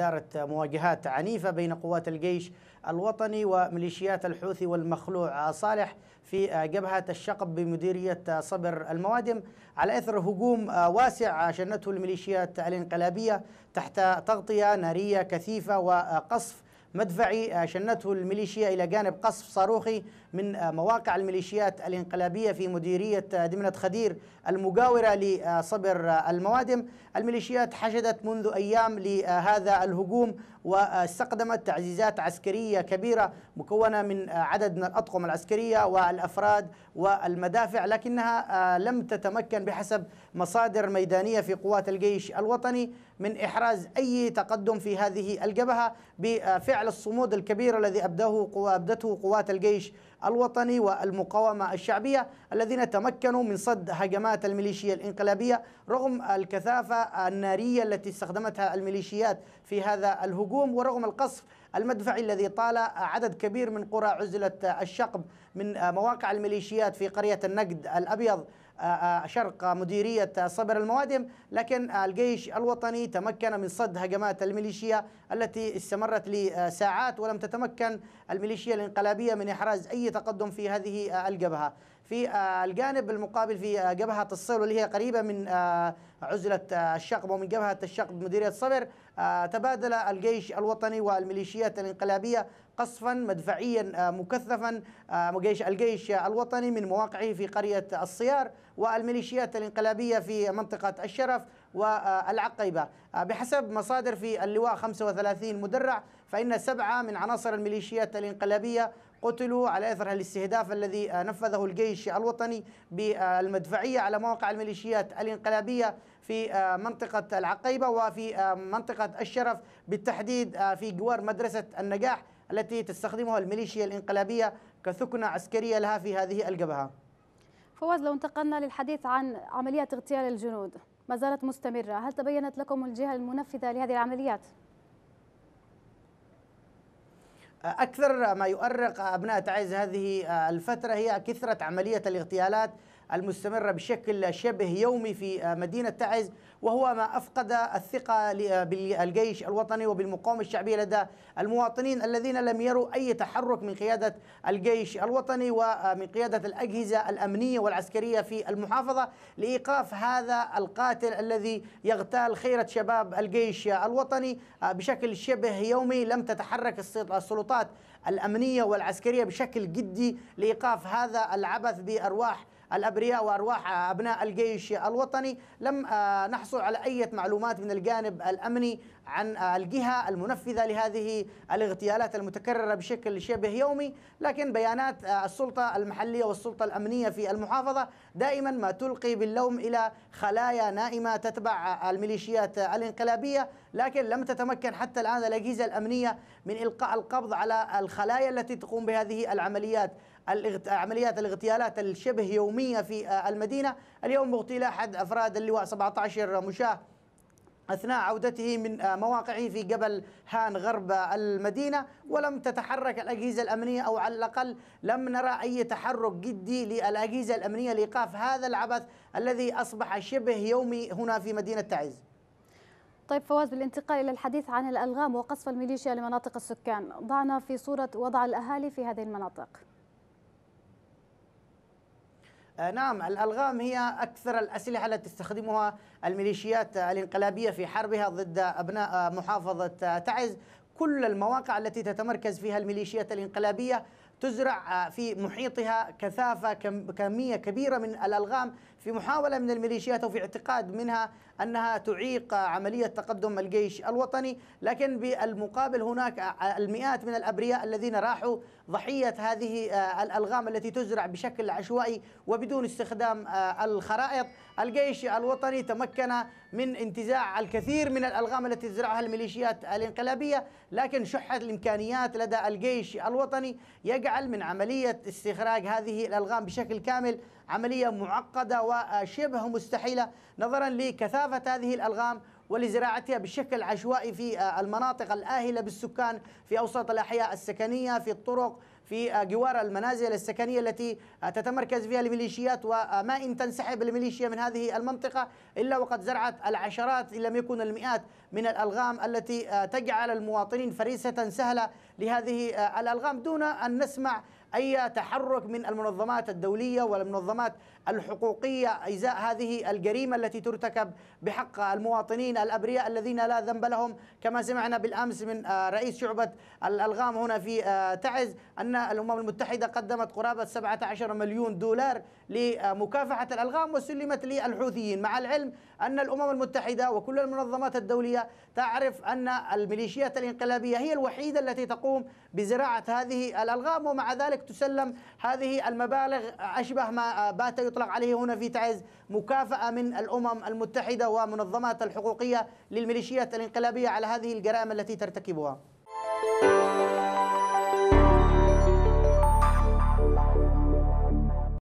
دارت مواجهات عنيفة بين قوات الجيش الوطني وميليشيات الحوثي والمخلوع صالح في جبهة الشقب بمديرية صبر الموادم على إثر هجوم واسع شنته الميليشيات الانقلابية تحت تغطية نارية كثيفة وقصف مدفعي شنته الميليشيا إلى جانب قصف صاروخي من آه، مواقع الميليشيات الانقلابية في مديرية آه، دمنة خدير المجاورة لصبر آه، الموادم الميليشيات حشدت منذ أيام لهذا الهجوم واستقدمت تعزيزات عسكرية كبيرة مكونة من عدد من الأطقم العسكرية والأفراد والمدافع لكنها لم تتمكن بحسب مصادر ميدانية في قوات الجيش الوطني من إحراز أي تقدم في هذه الجبهة بفعل الصمود الكبير الذي أبدته قوات الجيش الوطني والمقاومة الشعبية الذين تمكنوا من صد هجمات الميليشيا الانقلابية رغم الكثافة النارية التي استخدمتها الميليشيات في هذا الهجوم ورغم القصف المدفعي الذي طال عدد كبير من قرى عزلة الشقب من آه، مواقع الميليشيات في قرية النقد الأبيض آه، آه، شرق مديرية صبر الموادم لكن الجيش الوطني تمكن من صد هجمات الميليشيا التي استمرت لساعات ولم تتمكن الميليشيا الانقلابية من إحراز أي تقدم في هذه الجبهة في الجانب المقابل في جبهة الصيل واللي هي قريبة من عزلة الشقب ومن جبهة الشقب مديرية صبر تبادل الجيش الوطني والميليشيات الانقلابية قصفا مدفعيا آه، مكثفا آه، الجيش الوطني من مواقعه في قرية الصيار والميليشيات الانقلابية في منطقة الشرف والعقيبة آه، بحسب مصادر في اللواء 35 مدرع فإن سبعة من عناصر الميليشيات الانقلابية قتلوا على اثر الاستهداف الذي نفذه الجيش الوطني بالمدفعيه على مواقع الميليشيات الانقلابيه في منطقه العقيبه وفي منطقه الشرف بالتحديد في جوار مدرسه النجاح التي تستخدمها الميليشيا الانقلابيه كثكنه عسكريه لها في هذه الجبهه. فواز لو انتقلنا للحديث عن عمليات اغتيال الجنود ما زالت مستمره، هل تبينت لكم الجهه المنفذه لهذه العمليات؟ أكثر ما يؤرق أبناء تعز هذه الفترة هي كثرة عملية الاغتيالات المستمرة بشكل شبه يومي في مدينة تعز وهو ما أفقد الثقة بالجيش الوطني وبالمقاومة الشعبية لدى المواطنين الذين لم يروا أي تحرك من قيادة الجيش الوطني ومن قيادة الأجهزة الأمنية والعسكرية في المحافظة لإيقاف هذا القاتل الذي يغتال خيرة شباب الجيش الوطني بشكل شبه يومي لم تتحرك السلطات الأمنية والعسكرية بشكل جدي لإيقاف هذا العبث بأرواح الأبرياء وأرواح أبناء الجيش الوطني لم آه، نحصل على أي معلومات من الجانب الأمني عن آه، الجهة المنفذة لهذه الاغتيالات المتكررة بشكل شبه يومي لكن بيانات آه، السلطة المحلية والسلطة الأمنية في المحافظة دائما ما تلقي باللوم إلى خلايا نائمة تتبع الميليشيات الانقلابية لكن لم تتمكن حتى الآن الأجهزة الأمنية من إلقاء القبض على الخلايا التي تقوم بهذه العمليات عمليات الاغتيالات الشبه يومية في آه، المدينة اليوم اغتيل أحد أفراد اللواء 17 مشاه أثناء عودته من آه، مواقعه في جبل هان غرب المدينة ولم تتحرك الأجهزة الأمنية أو على الأقل لم نرى أي تحرك جدي للأجهزة الأمنية لإيقاف هذا العبث الذي أصبح شبه يومي هنا في مدينة تعز طيب فواز بالانتقال إلى الحديث عن الألغام وقصف الميليشيا لمناطق السكان ضعنا في صورة وضع الأهالي في هذه المناطق آه، نعم الألغام هي أكثر الأسلحة التي تستخدمها الميليشيات الانقلابية في حربها ضد أبناء آه، محافظة آه، تعز كل المواقع التي تتمركز فيها الميليشيات الانقلابية تزرع آه، في محيطها كثافة كمية كبيرة من الألغام في محاولة من الميليشيات أو في اعتقاد منها أنها تعيق عملية تقدم الجيش الوطني لكن بالمقابل هناك آه، المئات من الأبرياء الذين راحوا ضحية هذه آه، الألغام التي تزرع بشكل عشوائي وبدون استخدام الخرائط الجيش الوطني تمكن من انتزاع الكثير من الألغام التي تزرعها الميليشيات الانقلابية لكن شحت الإمكانيات لدى الجيش الوطني يجعل يجعل من عملية استخراج هذه الألغام بشكل كامل عملية معقدة وشبه مستحيلة نظرا لكثافة هذه الألغام ولزراعتها بشكل عشوائي في آه، المناطق الآهلة بالسكان في أوسط الأحياء السكنية في الطرق في آه، جوار المنازل السكنية التي آه، تتمركز فيها الميليشيات وما إن تنسحب الميليشيا من هذه المنطقة إلا وقد زرعت العشرات إن لم يكن المئات من الألغام التي تجعل المواطنين فريسة سهلة لهذه الألغام دون أن نسمع أي تحرك من المنظمات الدولية والمنظمات الحقوقية إزاء هذه الجريمة التي ترتكب بحق المواطنين الأبرياء الذين لا ذنب لهم كما سمعنا بالأمس من آه، رئيس شعبة الألغام هنا في آه، تعز أن الأمم المتحدة قدمت قرابة 17 مليون دولار لمكافحة الألغام وسلمت للحوثيين مع العلم أن الأمم المتحدة وكل المنظمات الدولية تعرف أن الميليشيات الانقلابية هي الوحيدة التي تقوم بزراعة هذه الألغام ومع ذلك تسلم هذه المبالغ أشبه ما بات يطلق عليه هنا في تعز مكافأة من الأمم المتحدة ومنظمات الحقوقية للميليشيات الانقلابية على هذه الجرائم التي ترتكبها